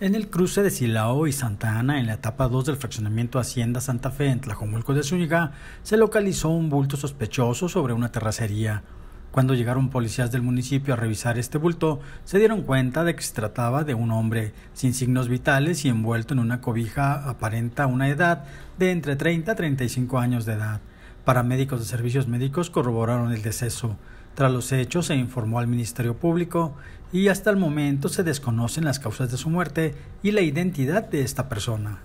En el cruce de Silao y Santa Ana, en la etapa 2 del fraccionamiento Hacienda Santa Fe en Tlajomulco de Zúñiga, se localizó un bulto sospechoso sobre una terracería. Cuando llegaron policías del municipio a revisar este bulto, se dieron cuenta de que se trataba de un hombre sin signos vitales y envuelto en una cobija aparenta una edad de entre 30 a 35 años de edad. Paramédicos de servicios médicos corroboraron el deceso. Tras los hechos se informó al Ministerio Público y hasta el momento se desconocen las causas de su muerte y la identidad de esta persona.